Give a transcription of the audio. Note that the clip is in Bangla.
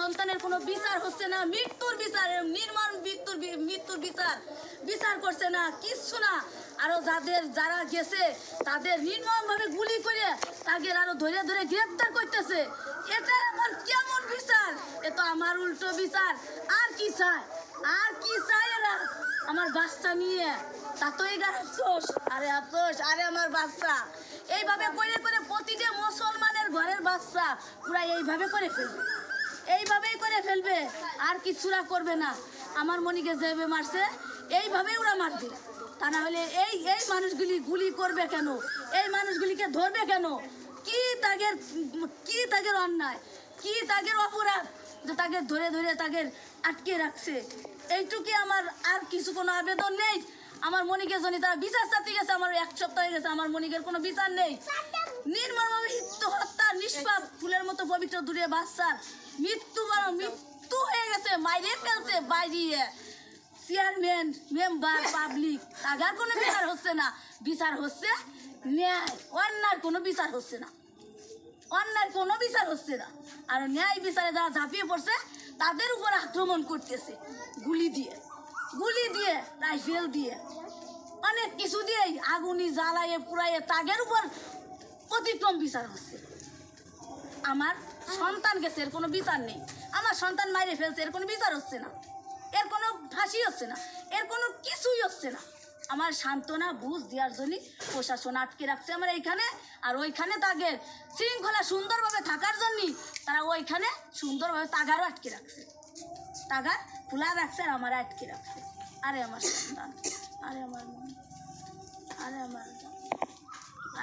সন্তানের কোনো বিচার হচ্ছে না মৃত্যুর বিচার নির্মাণ মৃত্যুর মৃত্যুর বিচার বিচার করছে না কিচ্ছু না আরও যাদের যারা গেছে তাদের নির্মমভাবে গুলি করে তাদের আরও ধরে ধরে গ্রেপ্তার করতেছে এটা আমার কেমন বিচার এ তো আমার উল্টো বিচার আর কি চায় আর কি চায় এরা আমার বাচ্চা নিয়ে তা তো আফসোস আরে আফসোস আরে আমার বাচ্চা এইভাবে করে করে প্রতিটা মুসলমানের ঘরের বাচ্চা পুরাই এইভাবে করে ফেলবে এইভাবেই করে ফেলবে আর কিচ্ছুরা করবে না আমার মনিকে যেভাবে মারছে এইভাবেই ওরা মারবে তা না হলে এই এই মানুষগুলি গুলি করবে কেন এই মানুষগুলিকে ধরবে কেন কি তাগের কি তাগের অন্যায় কি তাগের অপরাধ যে তাকে ধরে ধরে তাকে আটকে রাখছে এইটুকুই আমার আর কিছু কোনো আবেদন নেই আমার মনিকে জনি তার বিচার চাতে গেছে আমার এক সপ্তাহ হয়ে গেছে আমার মনিকের কোনো বিচার নেই নির্মমভাবে হত্যা নিষ্পাপ ফুলের মতো পবিত্র দূরে বাচ্চার মৃত্যু মৃত্যু হয়ে গেছে মাইরে ফেলছে বাইরে চেয়ারম্যান মেম্বার পাবলিক তাদের কোনো বিচার হচ্ছে না বিচার হচ্ছে ন্যায় অন্যার কোনো বিচার হচ্ছে না অন্যার কোনো বিচার হচ্ছে না আর ন্যায় বিচারে যারা ঝাঁপিয়ে পড়ছে তাদের উপর আক্রমণ করতেছে গুলি দিয়ে গুলি দিয়ে রাইফেল দিয়ে অনেক কিছু দিয়েই আগুনি জ্বালাইয়ে পুরাইয়ে তাগের উপর অতিক্রম বিচার হচ্ছে আমার সন্তান গেছে এর কোনো বিচার নেই আমার সন্তান মাইরে ফেলছে এর কোনো বিচার হচ্ছে না এর কোনো ফাঁসি হচ্ছে না এর কোনো কিছুই হচ্ছে না আমার সান্ত্বনা বুঝ দেওয়ার জন্যই প্রশাসন আটকে রাখছে আমার এইখানে আর ওইখানে তাদের শৃঙ্খলা সুন্দরভাবে থাকার জন্যই তারা ওইখানে সুন্দরভাবে তাগারও আটকে রাখছে তাগার খোলা রাখছে আর আমার আটকে রাখছে আরে আমার সন্তান আরে আমার আরে আমার